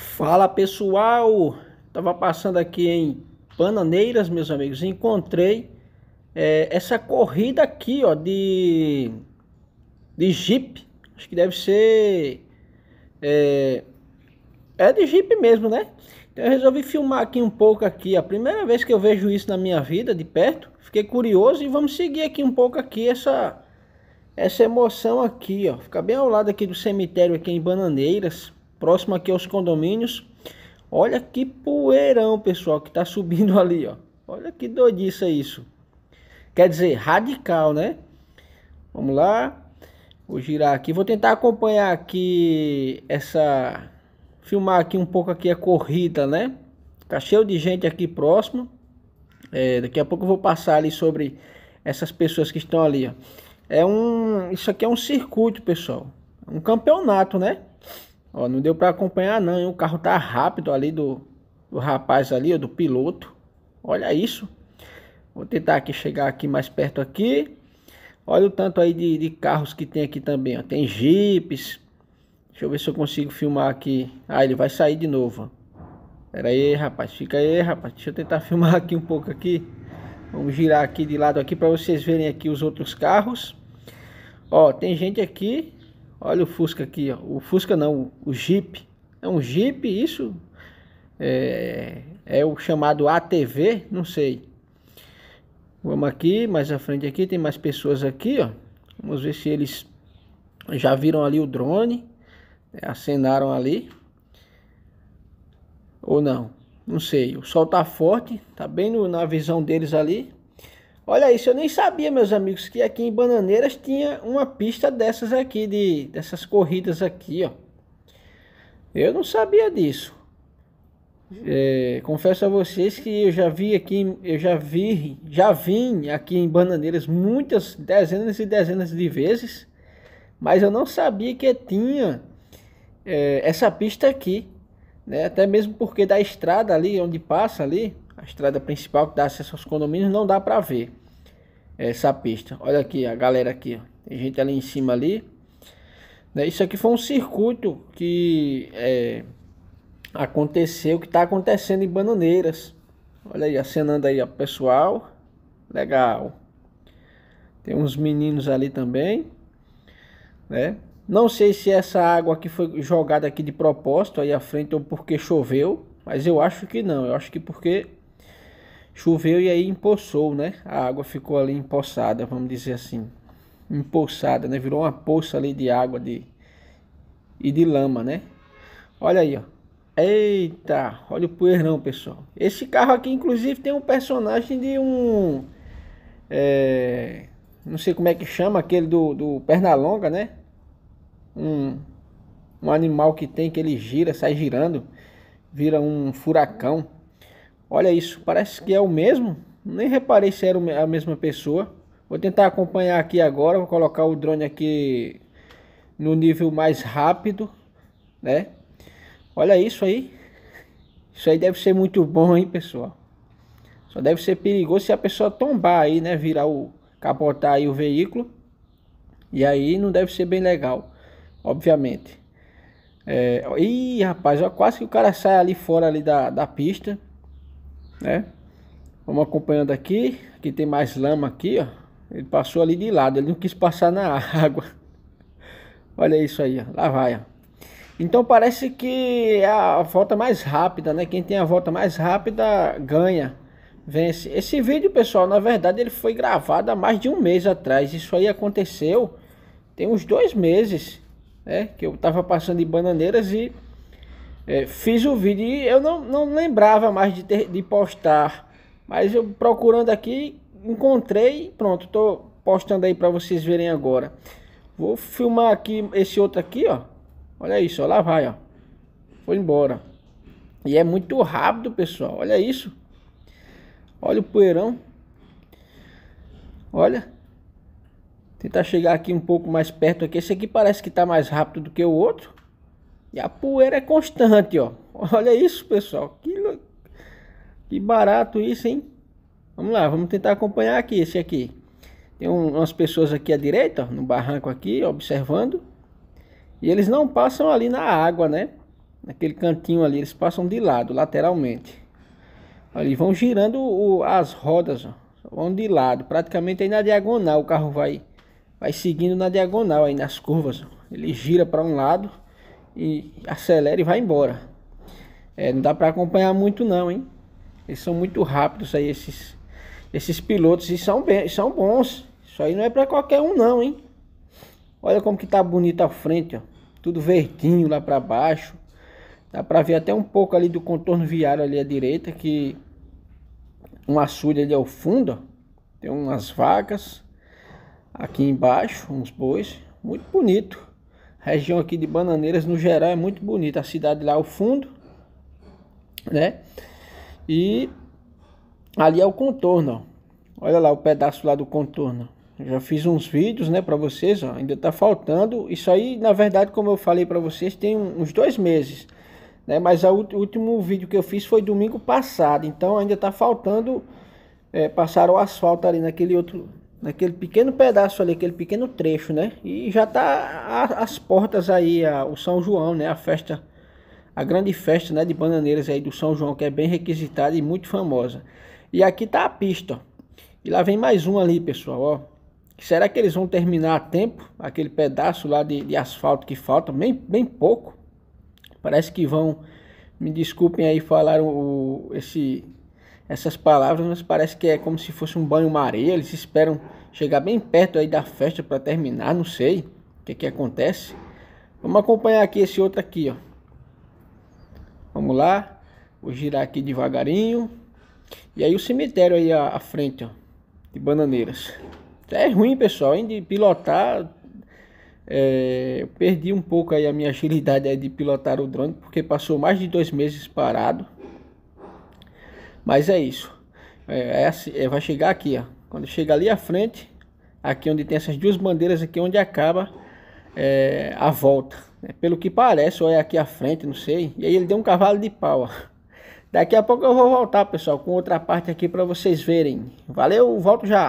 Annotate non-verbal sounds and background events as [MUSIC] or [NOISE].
Fala pessoal, tava passando aqui em Bananeiras, meus amigos, encontrei é, essa corrida aqui, ó, de, de Jeep, acho que deve ser, é, é de Jeep mesmo, né? Então eu resolvi filmar aqui um pouco aqui, a primeira vez que eu vejo isso na minha vida, de perto, fiquei curioso e vamos seguir aqui um pouco aqui essa, essa emoção aqui, ó, fica bem ao lado aqui do cemitério aqui em Bananeiras, próximo aqui aos condomínios. Olha que poeirão, pessoal, que tá [LAUGHS] subindo ali, ó. Olha que doidice é isso. Quer dizer, radical, né? Vamos lá. Vou girar aqui. Vou tentar acompanhar aqui essa... Filmar aqui um pouco aqui a corrida, né? Tá cheio de gente aqui próximo. É, daqui a pouco eu vou passar ali sobre essas pessoas que estão ali, ó. É um... Isso aqui é um circuito, pessoal. Um campeonato, né? Ó, não deu para acompanhar não, hein? o carro tá rápido ali do, do rapaz ali, ó, do piloto. Olha isso. Vou tentar aqui chegar aqui mais perto aqui. Olha o tanto aí de, de carros que tem aqui também, ó. Tem jipes. Deixa eu ver se eu consigo filmar aqui. Ah, ele vai sair de novo, Pera aí, rapaz. Fica aí, rapaz. Deixa eu tentar [LAUGHS] filmar aqui um pouco aqui. Vamos girar aqui de lado aqui para vocês verem aqui os outros carros. Ó, tem gente aqui Olha o Fusca aqui, ó. o Fusca não, o Jeep. É um Jeep, isso? É, é o chamado ATV, não sei. Vamos aqui, mais à frente aqui, tem mais pessoas aqui, ó. Vamos ver se eles já viram ali o drone, né? acenaram ali. Ou não, não sei. O sol tá forte, tá bem no, na visão deles ali. Olha isso, eu nem sabia, meus amigos, que aqui em Bananeiras tinha uma pista dessas aqui, de, dessas corridas aqui, ó. Eu não sabia disso. É, confesso a vocês que eu já vi aqui, eu já vi, já vim aqui em Bananeiras muitas dezenas e dezenas de vezes, mas eu não sabia que tinha é, essa pista aqui, né? Até mesmo porque da estrada ali, onde passa ali, a estrada principal que dá acesso aos condomínios, não dá para ver essa pista. Olha aqui, a galera aqui, ó. tem gente ali em cima ali. Né? Isso aqui foi um circuito que é, aconteceu, que está acontecendo em Bananeiras. Olha aí, acenando aí, pessoal. Legal. Tem uns meninos ali também, né? Não sei se essa água aqui foi jogada aqui de propósito aí à frente ou porque choveu, mas eu acho que não. Eu acho que porque Choveu e aí empoçou, né? A água ficou ali empoçada, vamos dizer assim. Empoçada, né? Virou uma poça ali de água de, e de lama, né? Olha aí, ó. Eita, olha o poeirão, pessoal. Esse carro aqui, inclusive, tem um personagem de um... É, não sei como é que chama, aquele do, do Pernalonga, né? Um, um animal que tem que ele gira, sai girando, vira um furacão. Olha isso, parece que é o mesmo. Nem reparei se era a mesma pessoa. Vou tentar acompanhar aqui agora, vou colocar o drone aqui no nível mais rápido, né? Olha isso aí. Isso aí deve ser muito bom, hein, pessoal? Só deve ser perigoso se a pessoa tombar aí, né? Virar o... capotar aí o veículo. E aí não deve ser bem legal, obviamente. É, ih, rapaz, ó, quase que o cara sai ali fora ali da, da pista né? Vamos acompanhando aqui, aqui tem mais lama aqui, ó. Ele passou ali de lado, ele não quis passar na [LAUGHS] água. Olha isso aí, ó. lá vai, ó. Então parece que é a volta mais rápida, né? Quem tem a volta mais rápida ganha, vence. Esse vídeo, pessoal, na verdade ele foi gravado há mais de um mês atrás. Isso aí aconteceu tem uns dois meses, né? Que eu tava passando de bananeiras e é, fiz o vídeo e eu não, não lembrava mais de, ter, de postar. Mas eu procurando aqui, encontrei, pronto, tô postando aí para vocês verem agora. Vou filmar aqui esse outro aqui, ó. Olha isso, ó, lá vai, ó. Foi embora. E é muito rápido, pessoal. Olha isso. Olha o poeirão. Olha. Tentar chegar aqui um pouco mais perto aqui. Esse aqui parece que tá mais rápido do que o outro. E a poeira é constante, ó. [LAUGHS] Olha isso, pessoal. Que, lo... que barato isso, hein? Vamos lá, vamos tentar acompanhar aqui esse aqui. Tem um, umas pessoas aqui à direita, ó, no barranco aqui, observando. E eles não passam ali na água, né? Naquele cantinho ali, eles passam de lado, lateralmente. Ali vão girando o, as rodas, ó. Vão de lado, praticamente aí na diagonal. O carro vai, vai seguindo na diagonal, aí nas curvas. Ó. Ele gira para um lado e acelera e vai embora. É, não dá para acompanhar muito não, hein? Eles são muito rápidos aí, esses, esses pilotos, e são, bem, são bons. Isso aí não é para qualquer um não, hein? Olha como que tá bonito a frente, ó. Tudo verdinho lá para baixo. Dá para ver até um pouco ali do contorno viário ali à direita, que um açude ali ao fundo, ó. Tem umas vacas aqui embaixo, uns bois, muito bonito região aqui de Bananeiras, no geral, é muito bonita. A cidade lá ao fundo, né? E ali é o contorno, ó. Olha lá o pedaço lá do contorno. Eu já fiz uns vídeos, né, para vocês, ó. Ainda tá faltando. Isso aí, na verdade, como eu falei para vocês, tem uns dois meses. Né, mas o último vídeo que eu fiz foi domingo passado, então ainda está faltando é, passar o asfalto ali naquele outro naquele pequeno pedaço ali, aquele pequeno trecho, né? E já tá as portas aí a, o São João, né? A festa, a grande festa, né? De bananeiras aí do São João, que é bem requisitada e muito famosa. E aqui tá a pista, ó. E lá vem mais um ali, pessoal, ó. Será que eles vão terminar a tempo? Aquele pedaço lá de, de asfalto que falta, bem, bem pouco. Parece que vão. Me desculpem aí falar o, esse essas palavras, mas parece que é como se fosse um banho-maria. Eles esperam chegar bem perto aí da festa para terminar, não sei o que, que acontece. Vamos acompanhar aqui esse outro aqui, ó. Vamos lá. Vou girar aqui devagarinho. E aí o cemitério aí à, à frente, ó. De bananeiras. É ruim, pessoal, hein? De pilotar. É, eu perdi um pouco aí a minha agilidade de pilotar o drone, porque passou mais de dois meses parado. Mas é isso. É, é, assim, é, vai chegar aqui, ó. Quando chega ali à frente, aqui onde tem essas duas bandeiras aqui, é onde acaba é, a volta. Né? Pelo que parece, ou é aqui à frente, não sei. E aí ele deu um cavalo de pau, ó. Daqui a pouco eu vou voltar, pessoal, com outra parte aqui para vocês verem. Valeu, volto já!